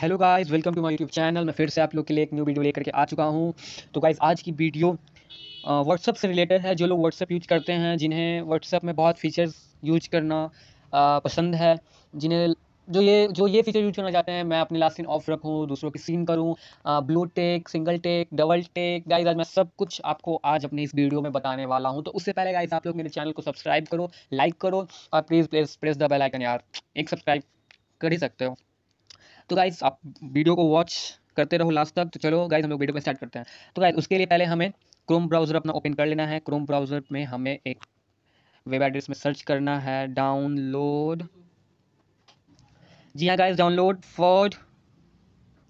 hello guys welcome to my YouTube channel मैं फिर से आप लोग के लिए एक न्यू वीडियो लेकर के आ चुका हूं तो गाइस आज की वीडियो व्हाट्सअप से रिलेटेड है जो लोग व्हाट्सअप यूज करते हैं जिन्हें व्हाट्सअप में बहुत फीचर्स यूज करना आ, पसंद है जिन्हें जो ये जो ये फीचर यूज करना चाहते हैं मैं अपनी लास्ट सीन ऑफ रखूँ दूसरों की सीन करूँ blue tick single tick double tick guys आज मैं सब कुछ आपको आज अपने इस वीडियो में बताने वाला हूँ तो उससे पहले गाइज आप लोग मेरे चैनल को सब्सक्राइब करो लाइक करो और please press press the bell यार एक सब्सक्राइब कर ही सकते हो तो गाइज आप वीडियो को वॉच करते रहो लास्ट तक तो चलो गाइज हम लोग वीडियो को स्टार्ट करते हैं तो गाइज उसके लिए पहले हमें क्रोम ब्राउज़र अपना ओपन कर लेना है क्रोम ब्राउज़र में हमें एक वेब एड्रेस में सर्च करना है डाउनलोड जी हाँ guys download for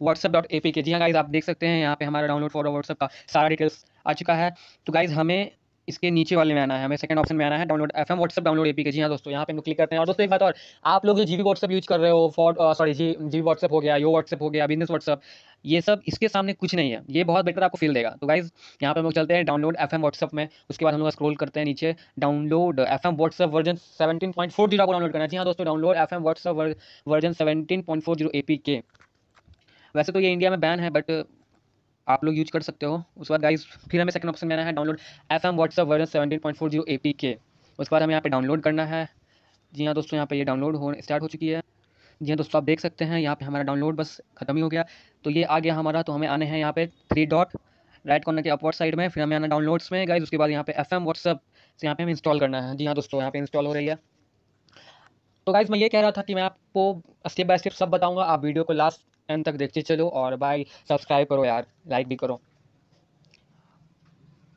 WhatsApp dot A P K जी हाँ गाइज आप देख सकते हैं यहाँ पे हमारा डाउनलोड फॉर व्हाट्सअप का सारा डिटेल्स आ चुका है तो गाइज हमें इसके नीचे वाले में आना है हमें सेकंड ऑप्शन में आना है download F M WhatsApp download A P K जी हाँ दोस्तों यहाँ पे हम क्लिक करते हैं और दोस्तों एक बात और आप लोग जो जी व्हाट्सअप यूज कर रहे हो फॉर सॉरी जी जी व्हाट्सअप हो गया यो व्हाट्सअप हो गया बिजनेस व्हाट्सअप ये सब इसके सामने कुछ नहीं है ये बहुत बेटर आपको फील देगा तो गाइज यहाँ पे हम लोग चलते हैं डाउनलोड एफ एम व्हाट्सअप में उसके बाद हम लोग स्क्रोल करते हैं नीचे download F M WhatsApp version seventeen point four zero download करना है जी हाँ दोस्तों download F M WhatsApp version seventeen point four zero A P K वैसे तो ये इंडिया में बैन है बट आप लोग यूज कर सकते हो उसके बाद गाइज फिर हमें सेकंड ऑप्शन में आना है download F M WhatsApp version seventeen point four zero A P K उसके बाद हमें यहाँ पे डाउनलोड करना है जी हाँ दोस्तों यहाँ पे ये डाउनलोड हो स्टार्ट हो चुकी है जी हाँ दोस्तों आप देख सकते हैं यहाँ पे हमारा डाउनलोड बस खत्म ही हो गया तो ये आ गया हमारा तो हमें आने हैं यहाँ पे थ्री डॉट राइट कॉर्नर के अपवर्ड साइड में फिर हमें आना डाउनलोड्स में गाइज उसके बाद यहाँ पे एफ एम व्हाट्सअप से यहाँ पे हमें इंस्टॉल करना है जी हाँ दोस्तों यहाँ पे इंस्टॉल हो रही है तो गाइज मैं ये कह रहा था कि मैं आपको स्टेप बाय स्टेप सब बताऊंगा आप वीडियो को लास्ट एंड तक देखते चलो और बाय सब्सक्राइब करो यार लाइक भी करो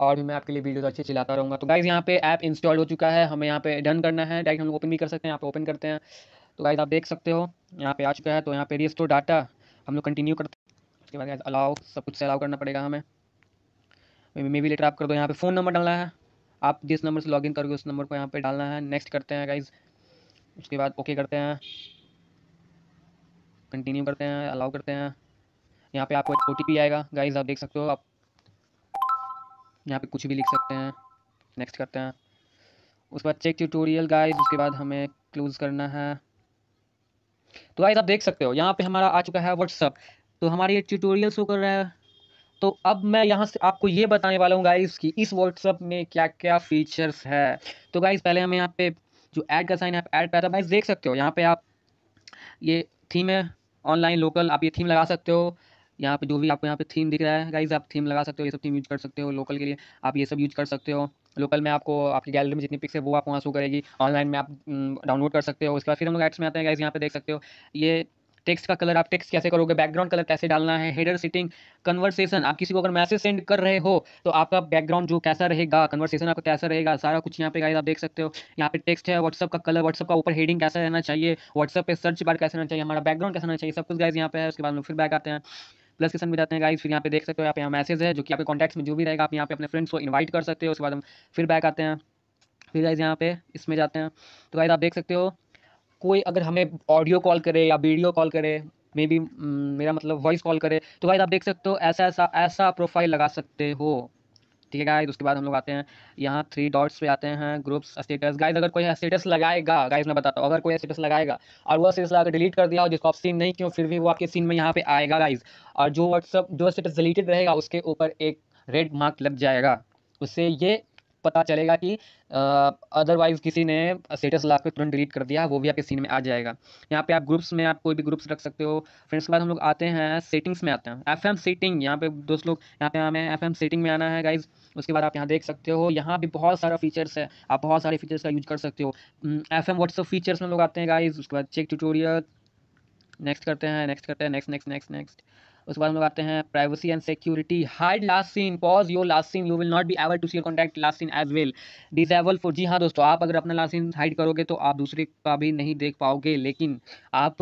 और भी मैं आपके लिए वीडियो अच्छे चलाता रहूँगा तो गाइज़ यहाँ पे ऐप इंस्टॉल हो चुका है हमें यहाँ पे डन करना है डायरेक्ट हम लोग ओपन भी कर सकते हैं यहाँ पे ओपन करते हैं तो गाइज़ आप देख सकते हो यहाँ पे आ चुका है तो यहाँ पे रिस्टोर डाटा हम लोग कंटिन्यू करते हैं उसके बाद गाइज अलाउ सब कुछ से अलाउ करना पड़ेगा हमें मे बी लेटर आप कर दो यहाँ पर फ़ोन नंबर डालना है आप जिस नंबर से लॉग करोगे उस नंबर को यहाँ पर डालना है नेक्स्ट करते हैं गाइज़ उसके बाद ओके करते हैं कंटिन्यू करते हैं अलाउ करते हैं यहाँ पे आपको ओ आएगा गाइज आप देख सकते हो आप यहाँ पे कुछ भी लिख सकते हैं नेक्स्ट करते हैं उसके बाद चेक ट्यूटोरियल गाइज उसके बाद हमें क्लोज करना है तो गाइज आप देख सकते हो यहाँ पे हमारा आ चुका है व्हाट्सअप तो हमारी ये ट्यूटोरियल शो कर रहा है तो अब मैं यहाँ से आपको ये बताने वाला हूँ गाइज कि इस व्हाट्सअप में क्या क्या फीचर्स है तो गाइज पहले हमें यहाँ पे जो ऐड का साइन है ऐड पे आता है देख सकते हो यहाँ पे आप ये थीम है ऑनलाइन लोकल आप ये थीम लगा सकते हो यहाँ पे जो भी आपको यहाँ पे थीम दिख रहा है गाइज आप थीम लगा सकते हो ये सब थीम यूज कर सकते हो लोकल के लिए आप ये सब यूज कर सकते हो लोकल में आपको आपकी गैलरी में जितनी पिक्स है वो आप वहाँ शो करेगी ऑनलाइन में आप डाउनलोड mm, कर सकते हो उसके बाद फिर हम लोग एड्स में आते हैं गाइज यहाँ पे देख सकते हो ये टेक्स्ट का कलर आप टेक्स्ट कैसे करोगे बैकग्राउंड कलर कैसे डालना है हेडर सिटिंग कन्वर्सेशन आप किसी को अगर मैसेज सेंड कर रहे हो तो आपका बैकग्राउंड जो कैसा रहेगा कन्वर्सेशन आपका कैसा रहेगा सारा कुछ यहाँ पे गाइस आप देख सकते हो यहाँ पे टेक्स्ट है व्हाट्सअप का कलर व्हाट्सअप का ऊपर हेडिंग कैसा रहना चाहिए व्हाट्सअप पे सर्च बार कैसे रहना चाहिए हमारा बैकग्राउंड कैसा रहना चाहिए सब कुछ गाइज यहाँ पे है उसके बाद में फिर बैक आते हैं प्लस किसान भी जाते हैं गाइस फिर यहाँ पे देख सकते हो आप यहाँ मैसेज है जो कि आपके कॉन्टैक्ट्स में जो भी रहेगा आप यहाँ पे अपने फ्रेंड्स को इन्वाइट कर सकते हो उसके बाद हम फिर बैक आते हैं फिर गाइज यहाँ पे इसमें जाते हैं तो गाइज आप देख सकते हो कोई अगर हमें ऑडियो कॉल करे या वीडियो कॉल करे मे बी mm, मेरा मतलब वॉइस कॉल करे तो गाइज आप देख सकते हो ऐसा ऐसा ऐसा प्रोफाइल लगा सकते हो ठीक है गाइज उसके बाद हम लोग आते हैं यहाँ थ्री डॉट्स पे आते हैं ग्रुप्स स्टेटस गाइज अगर कोई स्टेटस लगाएगा गाइज मैं बताता हूँ अगर कोई स्टेटस लगाएगा और वो स्टेटस लगा डिलीट कर दिया और जिसको आप सीन नहीं क्यों फिर भी वो आपके सीन में यहाँ पे आएगा गाइज और जो व्हाट्सअप जो स्टेटस डिलीटेड रहेगा उसके ऊपर एक रेड मार्क लग जाएगा उससे ये पता चलेगा कि अदरवाइज किसी ने स्टेटस ला के तुरंत डिलीट कर दिया वो भी आपके सीन में आ जाएगा यहाँ पे आप ग्रुप्स में आप कोई भी ग्रुप्स रख सकते हो फिर उसके बाद हम लोग आते हैं सेटिंग्स में आते हैं एफ एम सेटिंग यहाँ पे दोस्त लोग यहाँ पे हमें एफ एम सेटिंग में आना है गाइज उसके बाद आप यहाँ देख सकते हो यहाँ भी बहुत सारा फीचर्स है आप बहुत सारे फीचर्स का यूज कर सकते हो एफ एम व्हाट्सअप फीचर्स में लोग आते हैं गाइज उसके बाद चेक ट्यूटोरियल नेक्स्ट करते हैं नेक्स्ट करते हैं नेक्स्ट नेक्स्ट नेक्स्ट नेक्स्ट उसके बाद हम लोग आते हैं privacy and security hide last seen pause your last seen you will not be able to see your contact last seen as well disable for जी हाँ दोस्तों आप अगर अपना लास्ट सीन हाइड करोगे तो आप दूसरे का भी नहीं देख पाओगे लेकिन आप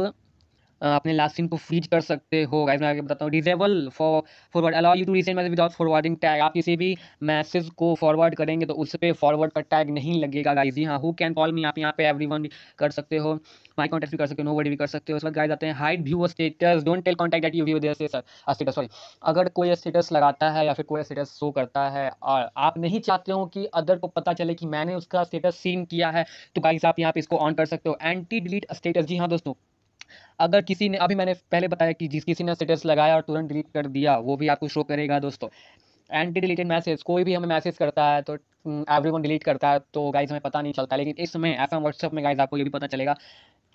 अपने लास्ट सीन को फ्रीज कर सकते हो गाइज मैं आगे बताता हूँ disable for forward allow you to resend message without forwarding tag आप किसी भी मैसेज को फॉरवर्ड करेंगे तो उस पर फॉरवर्ड का टैग नहीं लगेगा गाइज जी हाँ हु कैन कॉल मी आप यहाँ पे एवरी भी कर सकते हो माई कॉन्टेक्ट भी कर सकते हो नो भी कर सकते हो उसके बाद गाइज आते हैं hide view status don't tell contact at you view their status sorry अगर कोई स्टेटस लगाता है या फिर कोई स्टेटस शो करता है और आप नहीं चाहते हो कि अदर को पता चले कि मैंने उसका स्टेटस सीन किया है तो गाइज आप यहाँ पे इसको ऑन कर सकते हो एंटी डिलीट स्टेटस जी हाँ दोस्तों अगर किसी ने अभी मैंने पहले बताया कि जिस किसी ने स्टेटस लगाया और तुरंत डिलीट कर दिया वो भी आपको शो करेगा दोस्तों एंटी डिलीटेड मैसेज कोई भी हमें मैसेज करता है तो एवरी वन डिलीट करता है तो गाइज हमें पता नहीं चलता लेकिन इस समय ऐसा व्हाट्सअप व्हाट्सएप में गाइज आपको ये भी पता चलेगा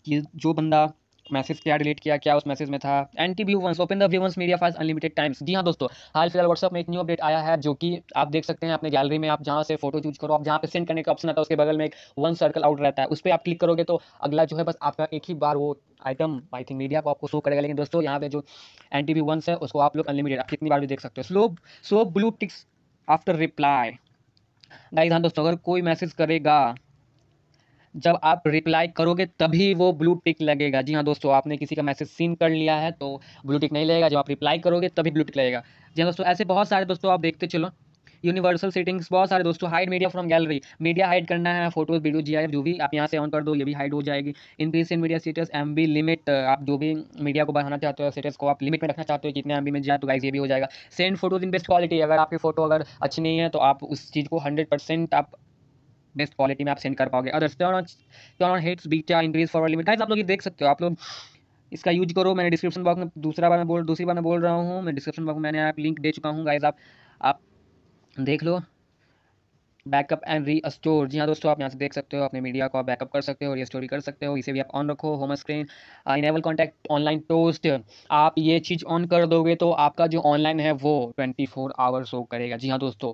कि जो बंदा मैसेज क्या डिलीट किया क्या उस मैसेज में था anti view once open the view once media files unlimited times जी हाँ दोस्तों हाल फिलहाल व्हाट्सअप में एक न्यू अपडेट आया है जो कि आप देख सकते हैं अपने गैलरी में आप जहाँ से फोटो चूज करो आप जहाँ पे सेंड करने का ऑप्शन आता है उसके बगल में एक वन सर्कल आउट रहता है उस पर आप क्लिक करोगे तो अगला जो है बस आपका एक ही बार वो आइटम आई थिंक मीडिया को आपको शो करेगा लेकिन दोस्तों यहाँ पे जो एन टी वंस है उसको आप लोग अनलिमिटेड आप कितनी बार भी देख सकते हो slow slow blue ticks after reply guys हाँ दोस्तों अगर कोई मैसेज करेगा जब आप रिप्लाई करोगे तभी वो ब्लू टिक लगेगा जी हाँ दोस्तों आपने किसी का मैसेज सीन कर लिया है तो ब्लू टिक नहीं लगेगा जब आप रिप्लाई करोगे तभी ब्लू टिक लगेगा जी हाँ दोस्तों ऐसे बहुत सारे दोस्तों आप देखते चलो यूनिवर्सल सेटिंग्स बहुत सारे दोस्तों hide media from gallery media hide करना है फोटोज वीडियो जी जो भी आप यहाँ से ऑन कर दो ये भी हाइड हो जाएगी increase in media status M B limit आप जो भी मीडिया को बढ़ाना चाहते हो स्टेटस को आप लिमिट में रखना चाहते हो जितने एम बी में जाए तो गाइज ये भी हो जाएगा send photos in best quality अगर आपकी फोटो अगर अच्छी नहीं है तो आप उस चीज़ को हंड्रेड परसेंट आप बेस्ट क्वालिटी में आप सेंड कर पाओगे other on hates increase forward limit guys आप लोग ये देख सकते हो आप लोग इसका यूज करो मैंने डिस्क्रिप्शन बॉक्स में दूसरा बार मैं बोल दूसरी बार मैं बोल रहा हूँ मैं डिस्क्रिप्शन बॉक्स में मैंने आप लिंक दे चुका हूँ गाइज आप आप देख लो बैकअप एंड री स्टोर जी हाँ दोस्तों आप यहाँ से देख सकते हो अपने मीडिया को आप बैकअप कर सकते हो री स्टोरी कर सकते हो इसे भी आप ऑन रखो home screen enable contact online toast आप ये चीज़ ऑन कर दोगे तो आपका जो ऑनलाइन है वो ट्वेंटी फोर आवर्स वो करेगा जी हाँ दोस्तों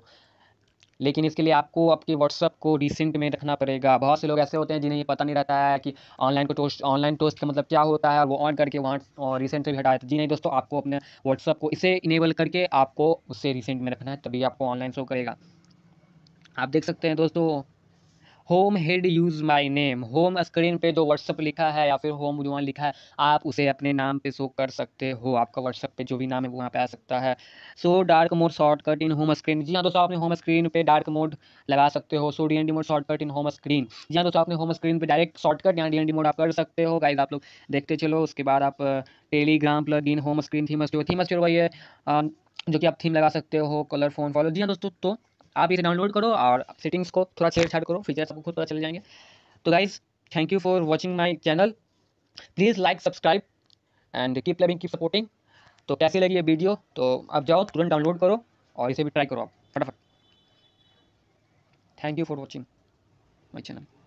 लेकिन इसके लिए आपको आपके व्हाट्सअप को रिसेंट में रखना पड़ेगा बहुत से लोग ऐसे होते हैं जिन्हें ये पता नहीं रहता है कि ऑनलाइन को टोस्ट ऑनलाइन टोस्ट का मतलब क्या होता है वो ऑन करके वहाँ रिसेंट से हटा जी नहीं दोस्तों आपको अपने व्हाट्सअप को इसे इनेबल करके आपको उससे रिसेंट में रखना है तभी आपको ऑनलाइन शो करेगा आप देख सकते हैं दोस्तों home head use my name home screen पे जो व्हाट्सअप लिखा है या फिर होम जो लिखा है आप उसे अपने नाम पे शो कर सकते हो आपका व्हाट्सअप पे जो भी नाम है वो वहाँ पे आ सकता है so dark mode shortcut in home screen जी हाँ दोस्तों आपने होम स्क्रीन पे डार्क मोड लगा सकते हो so D N D mode shortcut in home screen जी हाँ दोस्तों आपने होम स्क्रीन पर डायरेक्ट शॉर्टकट या डी एन डी मोड आप कर सकते हो गाइज आप लोग देखते चलो उसके बाद आप Telegram plug in home screen theme store theme store वही है जो कि आप थीम लगा सकते हो कलर फोन फॉलो जी हाँ दोस्तों तो आप इसे डाउनलोड करो और सेटिंग्स को थोड़ा छेड़छाड़ करो फीचर आपको खुद पता चले जाएंगे तो guys thank you for watching my channel please like subscribe and keep loving keep supporting तो कैसी लगी ये वीडियो तो आप जाओ तुरंत डाउनलोड करो और इसे भी ट्राई करो आप फटाफट thank you for watching my channel